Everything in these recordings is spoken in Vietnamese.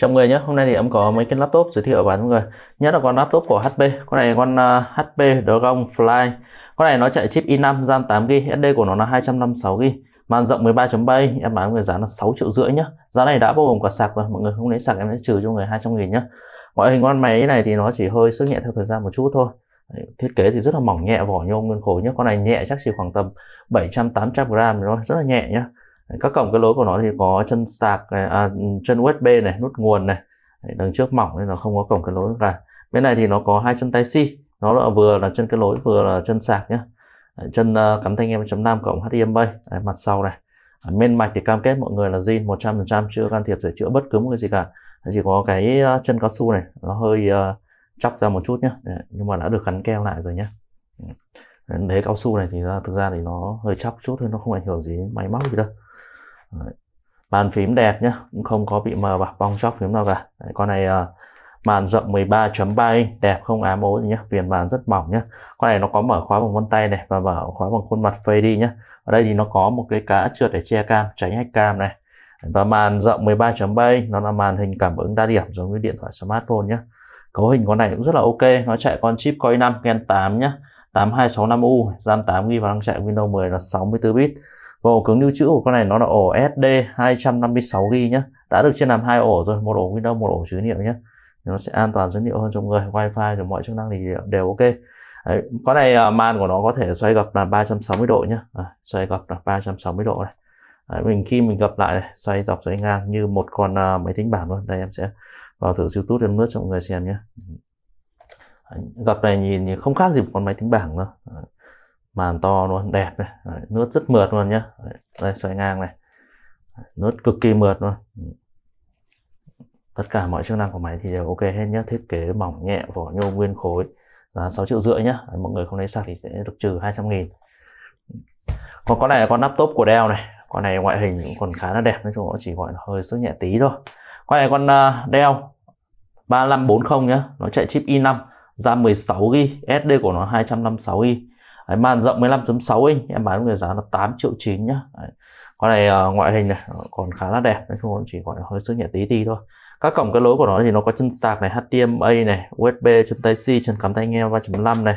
chào mọi người nhé hôm nay thì em có mấy cái laptop giới thiệu bán mọi người nhất là con laptop của HP con này con uh, à, HP Dragon Fly con này nó chạy chip i5 RAM 8 g SD của nó là 256 g màn rộng 13.3 em bán người giá là 6 triệu rưỡi nhá giá này đã bao gồm cả sạc rồi mọi người không lấy sạc em sẽ trừ cho người 200 nghìn nhá ngoại hình con máy này thì nó chỉ hơi sức nhẹ theo thời gian một chút thôi thiết kế thì rất là mỏng nhẹ vỏ nhôm nguyên khối nhé con này nhẹ chắc chỉ khoảng tầm 700 800 gram nó rất là nhẹ nhá các cổng kết nối của nó thì có chân sạc này, à, chân USB này nút nguồn này Đấy, đằng trước mỏng nên nó không có cổng cái lối cả bên này thì nó có hai chân tay C nó là vừa là chân kết nối vừa là chân sạc nhé chân uh, cắm thanh em 5 cổng HDMI Đấy, mặt sau này ở bên mạch thì cam kết mọi người là zin 100% chưa can thiệp sửa chữa bất cứ một cái gì cả chỉ có cái ờ, chân cao su này nó hơi uh, ờ, chóc ra một chút nhé nhưng mà đã được gắn keo lại rồi nhé đế cao su này thì ra, thực ra thì nó hơi chóc chút thôi nó không ảnh hưởng gì đến máy móc gì đâu bàn phím đẹp nhá cũng không có bị mờ và bong chóc phím nào cả Đấy, con này uh, màn rộng 13.3 inch đẹp không ám ố gì nhá viền màn rất mỏng nhá con này nó có mở khóa bằng vân tay này và mở khóa bằng khuôn mặt face đi nhá ở đây thì nó có một cái cá trượt để che cam tránh hack cam này và màn rộng 13.3 inch nó là màn hình cảm ứng đa điểm giống như điện thoại smartphone nhá cấu hình con này cũng rất là ok nó chạy con chip Core i5 Gen 8 nhé 8265U RAM 8GB và đang chạy Windows 10 là 64 bit và vâng, ổ cứng lưu trữ của con này nó là ổ SD 256GB nhé đã được chia làm hai ổ rồi một ổ Windows một ổ dữ liệu nhé nó sẽ an toàn dữ liệu hơn cho người Wi-Fi rồi mọi chức năng thì đều ok Đấy, con này à, màn của nó có thể xoay gập là 360 độ nhé à, xoay gập là 360 độ này Đấy, mình khi mình gập lại này, xoay dọc xoay ngang như một con uh, máy tính bảng luôn đây em sẽ vào thử youtube em lướt cho mọi người xem nhé gập này nhìn không khác gì một con máy tính bảng đâu màn to luôn đẹp này Đấy, nước rất mượt luôn nhá Đấy, đây xoay ngang này nướt cực kỳ mượt luôn tất cả mọi chức năng của máy thì đều ok hết nhá thiết kế mỏng nhẹ vỏ nhôm nguyên khối giá 6 triệu rưỡi nhá mọi người không lấy sạc thì sẽ được trừ 200 nghìn còn con này là con laptop của Dell này con này ngoại hình cũng còn khá là đẹp nói chung nó chỉ gọi là hơi sức nhẹ tí thôi con này con uh, Dell 3540 nhá nó chạy chip i5 RAM 16GB SD của nó 256GB Đấy, màn rộng 15.6 inch em bán với giá là 8 triệu 9 nhá Đấy. con này uh, ngoại hình này ờ, còn khá là đẹp nói chung chỉ còn hơi sức nhẹ tí tí thôi các cổng cái lối của nó thì nó có chân sạc này HDMA này USB chân Type C chân cắm tai nghe 3.5 này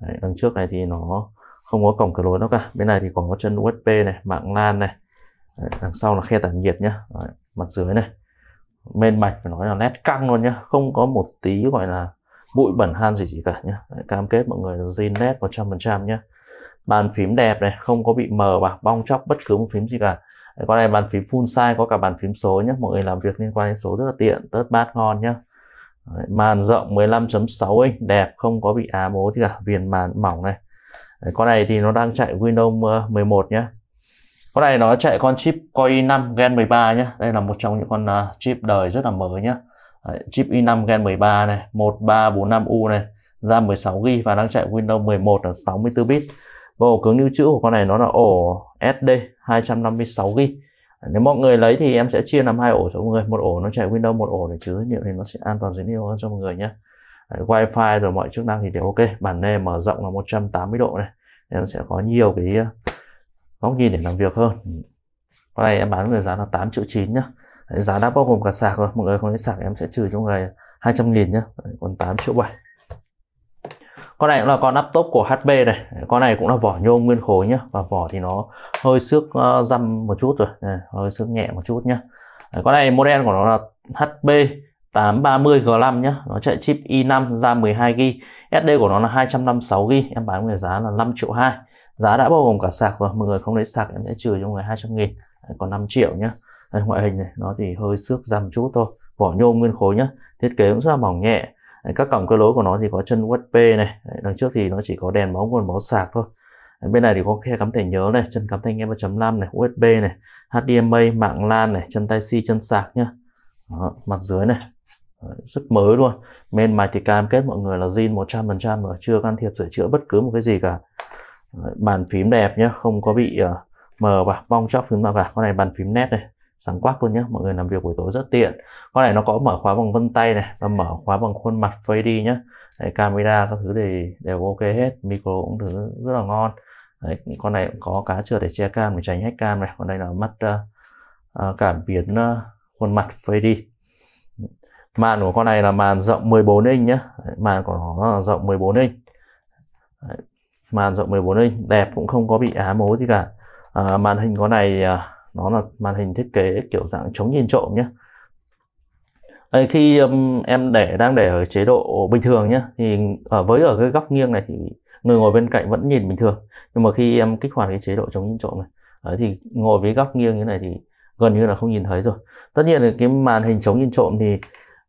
Đấy, đằng trước này thì nó không có cổng cửa lối đâu cả bên này thì còn có chân USB này mạng LAN này Đấy, đằng sau là khe tản nhiệt nhá Đấy, mặt dưới này men mạch phải nói là nét căng luôn nhá không có một tí gọi là bụi bẩn han gì chỉ cả nhé cam kết mọi người là zin nét 100% nhé bàn phím đẹp này không có bị mờ và bong chóc bất cứ một phím gì cả con này bàn phím full size có cả bàn phím số nhé mọi người làm việc liên quan đến số rất là tiện tớt bát ngon nhé Đấy, màn rộng 15.6 inch đẹp không có bị ám bố gì cả viền màn mỏng này Đấy, con này thì nó đang chạy Windows 11 ờ, nhé con này nó chạy con chip Core i5 Gen 13 nhé đây là một trong những con ờ, chip đời rất là mới nhé chip i5 Gen 13 này, 1345U này, RAM 16GB và đang chạy Windows 11 là 64 bit. Và ổ cứng lưu trữ của con này nó là ổ SD 256GB. Nếu mọi người lấy thì em sẽ chia làm hai ổ cho mọi người, một ổ nó chạy Windows, một ổ để chứa liệu thì nó sẽ an toàn dữ liệu hơn cho mọi người nhé. Wi-Fi rồi mọi chức năng thì đều ok, bản nề mở rộng là 180 độ này, em sẽ có nhiều cái ờ, góc nhìn để làm việc hơn. Con này em bán với giá là 8 triệu 9 nhá giá đã bao gồm cả sạc rồi mọi người không lấy sạc em sẽ trừ cho mọi người 200 nghìn nhé. còn 8 triệu 7 con này cũng là con laptop của HP này con này cũng là vỏ nhôm nguyên khối nhá và vỏ thì nó hơi xước uh, răm một chút rồi hơi xước nhẹ một chút nhá con này model của nó là HP 830G5 nhá nó chạy chip i5 ra 12GB SD của nó là 256GB em bán người giá là 5 triệu 2 giá đã bao gồm cả sạc rồi mọi người không lấy sạc em sẽ trừ cho mọi người 200 nghìn còn 5 triệu nhá đây, ngoại hình này nó thì hơi xước dằm chút thôi vỏ nhôm nguyên khối nhá thiết kế cũng rất là mỏng nhẹ đấy, các cổng cơ lối của nó thì có chân USB này đấy, đằng trước thì nó chỉ có đèn báo nguồn báo sạc thôi đấy, bên này thì có khe cắm thẻ nhớ này chân cắm thanh nghe 3.5 này USB này HDMI mạng LAN này chân tai C chân sạc nhá Đó, mặt dưới này rất mới luôn men mạch thì cam kết mọi người là zin 100% trăm chưa can thiệp sửa chữa bất cứ một cái gì cả bàn phím đẹp nhá không có bị uh, mờ và bong chóc phím nào cả con này bàn phím nét này sáng quắc luôn nhé mọi người làm việc buổi tối rất tiện con này nó có mở khóa bằng vân tay này và mở khóa bằng khuôn mặt face đi nhé đấy, camera các thứ thì đều ok hết micro cũng thứ rất là ngon đấy, con này cũng có cá trượt để che cam để tránh hết cam này còn đây là mắt uh, cảm biến uh, khuôn mặt face đi màn của con này là màn rộng 14 inch nhé màn của nó là rộng 14 inch đấy, màn rộng 14 inch đẹp cũng không có bị ám mố gì cả à, màn hình con này à, nó là màn hình thiết kế kiểu dạng chống nhìn trộm nhé đây, khi um, em để đang để ở chế độ bình thường nhé thì ở với ở cái góc nghiêng này thì người ngồi bên cạnh vẫn nhìn bình thường nhưng mà khi em kích hoạt cái chế độ chống nhìn trộm này đấy, thì ngồi với góc nghiêng như này thì gần như là không nhìn thấy rồi tất nhiên là cái màn hình chống nhìn trộm thì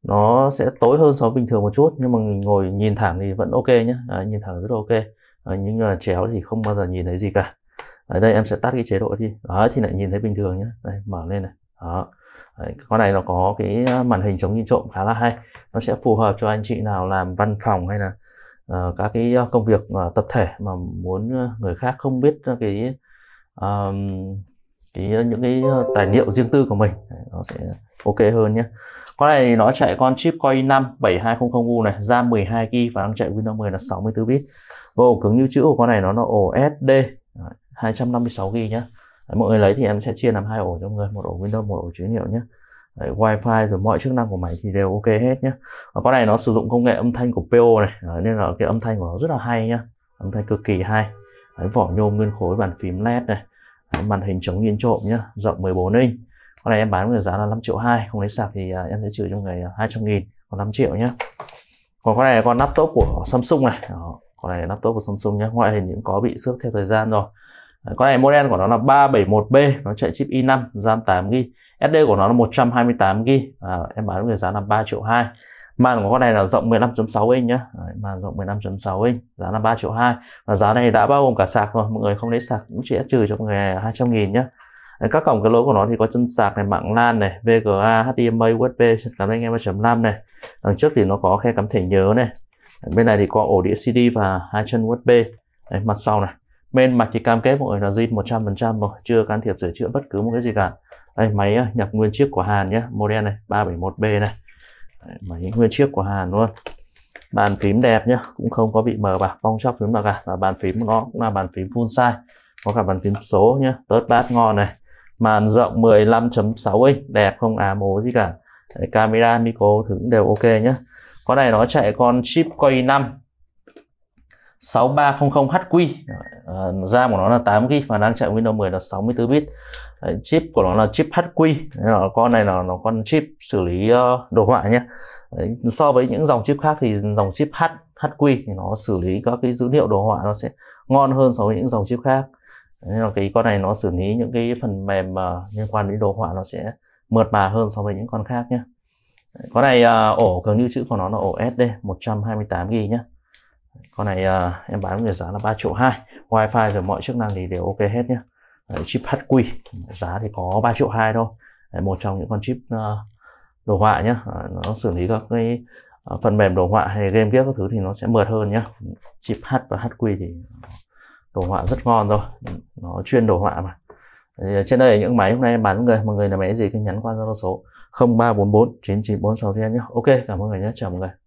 nó sẽ tối hơn so với bình thường một chút nhưng mà ngồi nhìn thẳng thì vẫn ok nhé đấy, nhìn thẳng rất ok đấy, nhưng mà chéo thì không bao giờ nhìn thấy gì cả ở đây em sẽ tắt cái chế độ đi đó thì lại nhìn thấy bình thường nhé đây mở lên này đó Đấy, con này nó có cái ờ, màn hình chống nhìn trộm khá là hay nó sẽ phù hợp cho anh chị nào làm văn phòng hay là uh, các cái ờ, công việc uh, tập thể mà muốn người khác không biết cái uh, cái những cái tài liệu riêng tư của mình Đấy, nó sẽ ok hơn nhé con này nó chạy con chip Core i5 7200U này ra 12 GB và đang chạy Windows 10 là 64 bit bộ cứng như chữ của con này nó là OSD Đấy 256GB nhé Đấy, mọi người lấy thì em sẽ chia làm hai ổ cho mọi người một ổ Windows một ổ chữ liệu nhé Đấy, wi rồi mọi chức năng của máy thì đều ok hết nhé và con này nó sử dụng công nghệ âm thanh của PO này Đấy, nên là cái âm thanh của nó rất là hay nhá âm thanh cực kỳ hay Đấy, vỏ nhôm nguyên khối bàn phím led này Đấy, màn hình chống nhìn trộm nhá rộng 14 inch con này em bán với giá là 5 triệu hai không lấy sạc thì à, em sẽ trừ cho người 200 à, nghìn còn 5 triệu nhá còn con này là con laptop của Samsung này Đó, con này là laptop của Samsung nhá ngoại hình cũng có bị xước theo thời gian rồi con này model của nó là 371B nó chạy chip i5 RAM 8GB SD của nó là 128GB à, em bán với giá là 3 triệu 2 màn của con này là rộng 15.6 inch nhá Đấy, màn rộng 15.6 inch giá là 3 triệu 2 và giá này đã bao gồm cả sạc rồi mọi người không lấy sạc cũng chỉ trừ cho mọi người 200 nghìn nhá Đấy, các cổng cái lỗi của nó thì có chân sạc này mạng LAN này VGA HDMI USB cắm anh em 3.5 này đằng trước thì nó có khe cắm thẻ nhớ này bên này thì có ổ đĩa CD và hai chân USB Đấy, mặt sau này Bên mạch thì cam kết mọi người là zin 100% rồi, chưa can thiệp sửa chữa bất cứ một cái gì cả. Đây máy ờ, nhập nguyên chiếc của Hàn nhé, model này 371B này. Đấy, máy nguyên chiếc của Hàn luôn. Bàn phím đẹp nhé, cũng không có bị mờ bạc, bong chóc phím nào cả. Và bàn phím nó cũng là bàn phím full size. Có cả bàn phím số nhé, tớt bát ngon này. Màn rộng 15.6 inch, đẹp không ám à, ố gì cả. Đấy, camera, micro thử cũng đều ok nhé. Con này nó chạy con chip Quay 5 6300HQ uh, RAM của nó là 8GB và đang chạy Windows 10 là 64 bit chip của nó là chip HQ Nên con này là nó con chip xử lý ờ, đồ họa nhé so với những dòng chip khác thì dòng chip H HQ thì nó xử lý các cái dữ liệu đồ họa nó sẽ ngon hơn so với những dòng chip khác nên là cái con này nó xử lý những cái phần mềm mà ờ, liên quan đến đồ họa nó sẽ mượt mà hơn so với những con khác nhé con này ờ, ổ gần như chữ của nó là ổ SD 128 g nhé con này à, em bán với giá là 3 triệu 2 wifi rồi mọi chức năng thì đều ok hết nhé Đấy, chip HQ giá thì có 3 triệu 2 thôi Đấy, một trong những con chip uh, đồ họa nhé à, nó xử lý các cái uh, phần mềm đồ họa hay game kia các thứ thì nó sẽ mượt hơn nhé chip H và HQ thì đồ họa rất ngon rồi nó chuyên đồ họa mà Đấy, trên đây những máy hôm nay em bán người mọi người là máy gì thì nhắn qua zalo số 0344 9946 nhé ok cảm ơn người nhé chào mọi người